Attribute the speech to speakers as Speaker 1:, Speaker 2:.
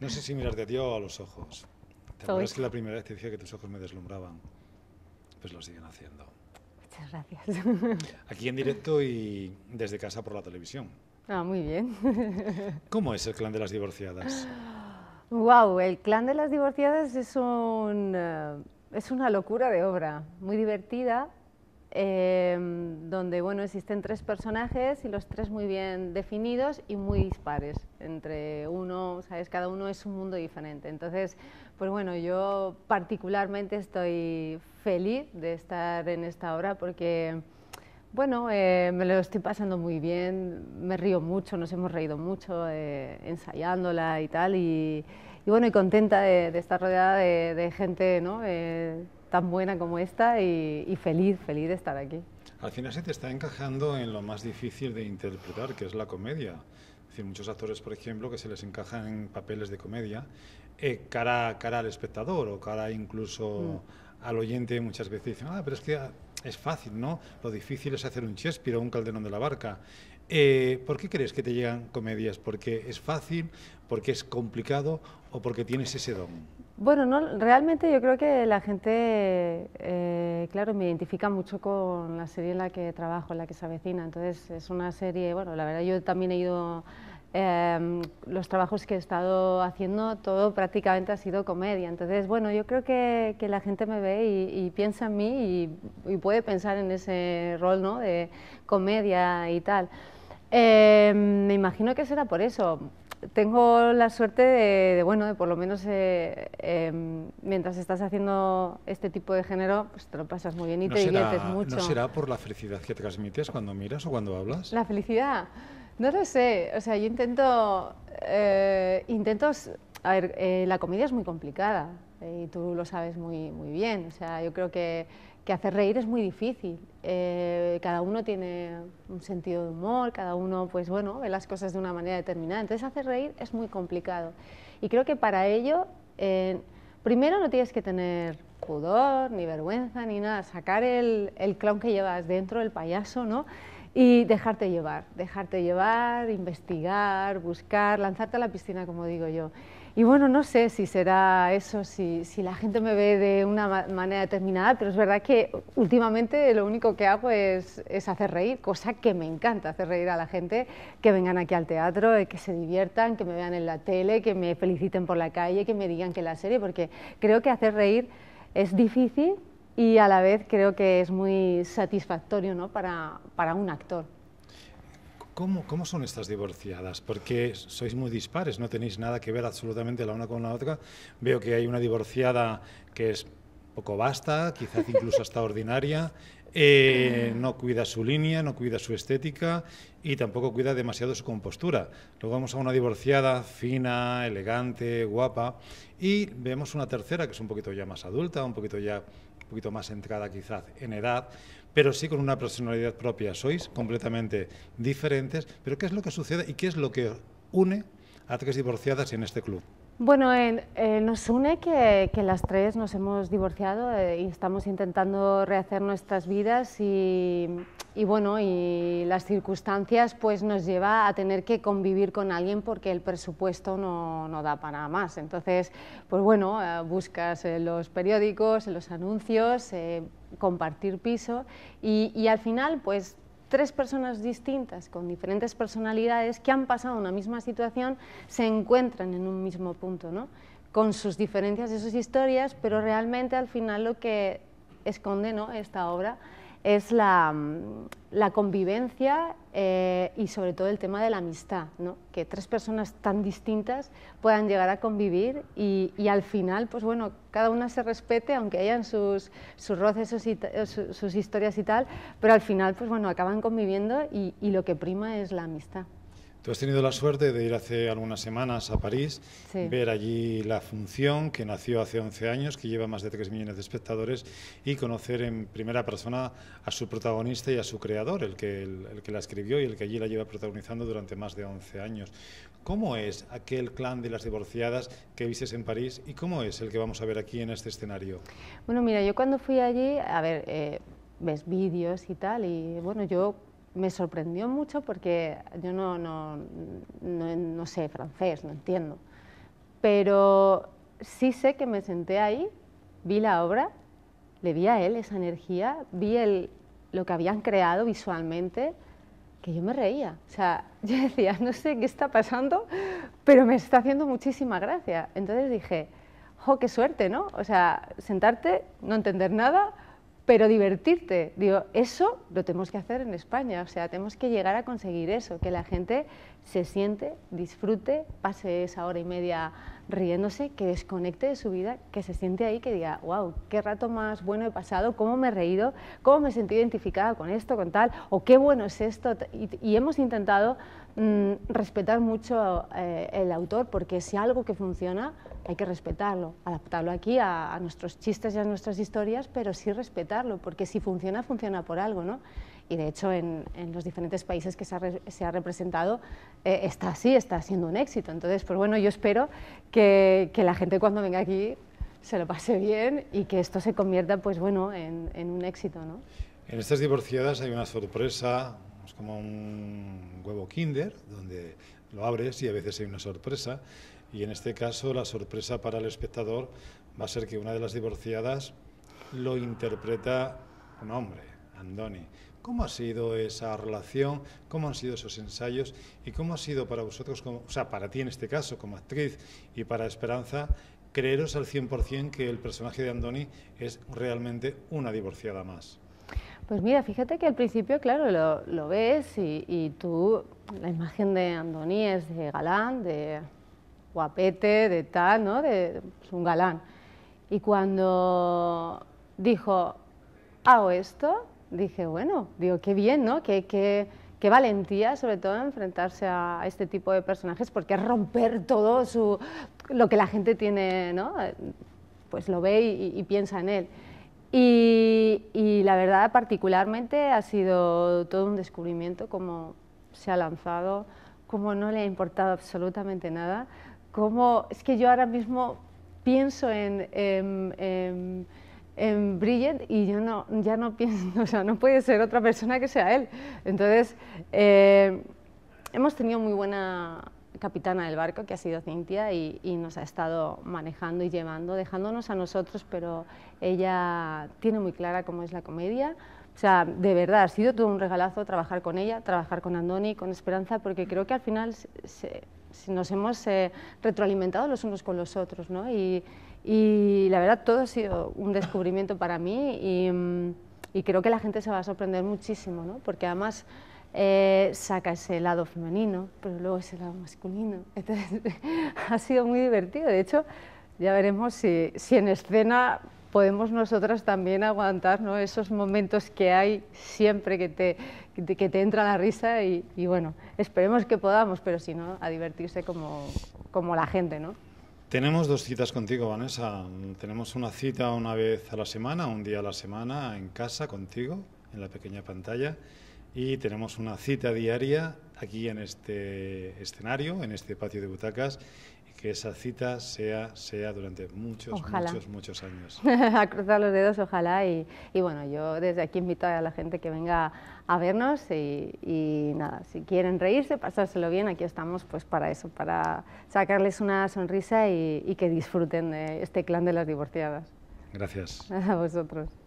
Speaker 1: No sé si mirarte a ti o a los ojos. ¿Te acuerdas que la primera vez te dije que tus ojos me deslumbraban? Pues lo siguen haciendo. Muchas gracias. Aquí en directo y desde casa por la televisión.
Speaker 2: Ah, muy bien.
Speaker 1: ¿Cómo es el clan de las divorciadas?
Speaker 2: Wow, el clan de las divorciadas es eh, es una locura de obra, muy divertida, Em, donde bueno, existen tres personajes y los tres muy bien definidos y muy dispares. Entre uno, ¿sabes? Cada uno es un mundo diferente. Entonces, pues bueno, yo particularmente estoy feliz de estar en esta obra porque... Bueno, eh, me lo estoy pasando muy bien, me río mucho, nos hemos reído mucho eh, ensayándola y tal, y, bueno, y contenta de, estar rodeada de, gente ¿no? Eh, tan buena como esta y, feliz, feliz de estar aquí.
Speaker 1: Al final se te está encajando en lo más difícil de interpretar, que es la comedia. muchos actores, por ejemplo, que se les encajan en papeles de comedia, eh, cara, cara al espectador o cara incluso mm. al oyente, muchas veces dicen, ah, pero es que ah, es fácil, ¿no? Lo difícil es hacer un Shakespeare o un Calderón de la Barca. Eh, ¿Por qué crees que te llegan comedias? ¿Porque es fácil? ¿Porque es complicado? ¿O porque tienes ese don?
Speaker 2: Bueno, no, realmente yo creo que la gente, eh, claro, me identifica mucho con la serie en la que trabajo, en la que se avecina. Entonces, es una serie, bueno, la verdad yo también he ido, em, los trabajos que he estado haciendo, todo prácticamente ha sido comedia. Entonces, bueno, yo creo que, la gente me ve y, piensa en mí y, puede pensar en ese rol, ¿no?, de comedia y tal. Em, me imagino que será por eso tengo la suerte de, bueno, de por lo menos eh, em, mientras estás haciendo este tipo de género, pues te lo pasas muy bien y te diviertes mucho. ¿No será
Speaker 1: por la felicidad que transmites cuando miras o cuando hablas?
Speaker 2: La felicidad, no lo sé. O sea, yo intento, eh, intento, a ver, eh, la comedia es muy complicada y tú lo sabes muy, muy bien. O sea, yo creo que que hacer reír es muy difícil. Eh, cada uno tiene un sentido de humor, cada uno pues bueno, ve las cosas de una manera determinada. Entonces hacer reír es muy complicado. Y creo que para ello, eh, primero no tienes que tener pudor, ni vergüenza, ni nada. Sacar el, el clown que llevas dentro, el payaso, ¿no? Y dejarte llevar, dejarte llevar, investigar, buscar, lanzarte a la piscina, como digo yo. Y bueno, no sé si será eso, si, si, la gente me ve de una manera determinada, pero es verdad que últimamente lo único que hago es, es, hacer reír, cosa que me encanta, hacer reír a la gente, que vengan aquí al teatro, eh, que se diviertan, que me vean en la tele, que me feliciten por la calle, que me digan que la serie, porque creo que hacer reír es difícil, y a la vez creo que es muy satisfactorio ¿no? para, para un actor.
Speaker 1: ¿Cómo, ¿Cómo, son estas divorciadas? Porque sois muy dispares, no tenéis nada que ver absolutamente la una con la otra. Veo que hay una divorciada que es poco basta, quizás incluso hasta ordinaria, eh, no cuida su línea, no cuida su estética y tampoco cuida demasiado su compostura. Luego vamos a una divorciada fina, elegante, guapa y vemos una tercera que es un poquito ya más adulta, un poquito ya un poquito más entrada quizás en edad, pero sí con una personalidad propia. Sois completamente diferentes, pero ¿qué es lo que sucede y qué es lo que une a tres divorciadas en este club?
Speaker 2: Bueno, eh, nos une que, las tres nos hemos divorciado eh, y estamos intentando rehacer nuestras vidas y, bueno, y las circunstancias pues nos lleva a tener que convivir con alguien porque el presupuesto no, da para nada más. Entonces, pues bueno, eh, buscas los periódicos, los anuncios, compartir piso y, y al final pues tres personas distintas con diferentes personalidades que han pasado una misma situación se encuentran en un mismo punto, ¿no? con sus diferencias y sus historias, pero realmente al final lo que esconde ¿no? esta obra es la, mm, convivencia eh, y sobre todo el tema de la amistad, ¿no? que tres personas tan distintas puedan llegar a convivir y, al final, pues bueno, cada una se respete, aunque hayan sus, sus roces, sus, eh, sus, historias y tal, pero al final, pues bueno, acaban conviviendo y lo que prima es la amistad.
Speaker 1: Tú has tenido la suerte de ir hace algunas semanas a París, ver allí la función que nació hace 11 años, que lleva más de 3 millones de espectadores, y conocer en primera persona a su protagonista y a su creador, el que, el, que la escribió y el que allí la lleva protagonizando durante más de 11 años. ¿Cómo es aquel clan de las divorciadas que vistes en París y cómo es el que vamos a ver aquí en este escenario?
Speaker 2: Bueno, mira, yo cuando fui allí, a ver... Eh, ves vídeos y tal, y bueno, yo me sorprendió mucho porque yo no, no, sé francés, no entiendo. Pero sí sé que me senté ahí, vi la obra, le vi a él esa energía, vi el, lo que habían creado visualmente, que yo me reía. O sea, yo decía, no sé qué está pasando, pero me está haciendo muchísima gracia. Entonces dije, ¡jo, qué suerte, ¿no? O sea, sentarte, no entender nada, pero divertirte. Digo, eso lo tenemos que hacer en España, o sea, tenemos que llegar a conseguir eso, que la gente se siente, disfrute, pase esa hora y media riéndose, que desconecte de su vida, que se siente ahí, que diga, wow, qué rato más bueno he pasado, cómo me he reído, cómo me he sentido identificada con esto, con tal, o qué bueno es esto. Y, hemos intentado mm, respetar mucho eh, el autor, porque si algo que funciona, hay que respetarlo, adaptarlo aquí a, a nuestros chistes y a nuestras historias, pero sí respetarlo, porque si funciona, funciona por algo, ¿no? y de hecho en, los diferentes países que se ha, representado eh, está así, está siendo un éxito. Entonces, pues bueno, yo espero que, la gente cuando venga aquí se lo pase bien y que esto se convierta, pues bueno, en, en un éxito, ¿no?
Speaker 1: En estas divorciadas hay una sorpresa, es como un huevo kinder, donde lo abres y a veces hay una sorpresa. Y en este caso la sorpresa para el espectador va a ser que una de las divorciadas lo interpreta un hombre. Andoni. ¿Cómo ha sido esa relación? ¿Cómo han sido esos ensayos? ¿Y cómo ha sido para vosotros, como, o sea, para ti en este caso, como actriz, y para Esperanza, creeros al 100% que el personaje de Andoni es realmente una divorciada más?
Speaker 2: Pues mira, fíjate que al principio, claro, lo, ves y, tú, la imagen de Andoni es de galán, de guapete, de tal, ¿no? De, un galán. Y cuando dijo, hago esto, dije, bueno, digo, qué bien, ¿no? Qué, valentía, sobre todo, enfrentarse a este tipo de personajes, porque es romper todo su, lo que la gente tiene, ¿no? Pues lo ve y, piensa en él. Y, la verdad, particularmente, ha sido todo un descubrimiento, cómo se ha lanzado, cómo no le ha importado absolutamente nada, cómo es que yo ahora mismo pienso en en Bridget y yo no, ya no pienso, o sea, no puede ser otra persona que sea él. Entonces, eh, hemos tenido muy buena capitana del barco, que ha sido Cintia, y, nos ha estado manejando y llevando, dejándonos a nosotros, pero ella tiene muy clara cómo es la comedia. O sea, de verdad, ha sido todo un regalazo trabajar con ella, trabajar con Andoni, con Esperanza, porque creo que al final se nos hemos eh, retroalimentado los unos con los otros, ¿no? Y, y, la verdad todo ha sido un descubrimiento para mí y, mm, creo que la gente se va a sorprender muchísimo, ¿no? Porque además eh, saca ese lado femenino, pero luego ese lado masculino. ha sido muy divertido. De hecho, ya veremos si, si en escena podemos nosotras también aguantar ¿no? esos momentos que hay siempre que te, que te entra la risa y, bueno, esperemos que podamos, pero si no, a divertirse como, como la gente, ¿no?
Speaker 1: Tenemos dos citas contigo, Vanessa. Tenemos una cita una vez a la semana, un día a la semana, en casa contigo, en la pequeña pantalla. Y tenemos una cita diaria aquí en este escenario, en este patio de butacas, que esa cita sea, sea durante muchos, muchos, muchos años.
Speaker 2: a cruzar los dedos, ojalá. Y, bueno, yo desde aquí invito a la gente que venga a vernos y, nada, si quieren reírse, pasárselo bien, aquí estamos pues para eso, para sacarles una sonrisa y, y que disfruten de este clan de las divorciadas. Gracias. A vosotros.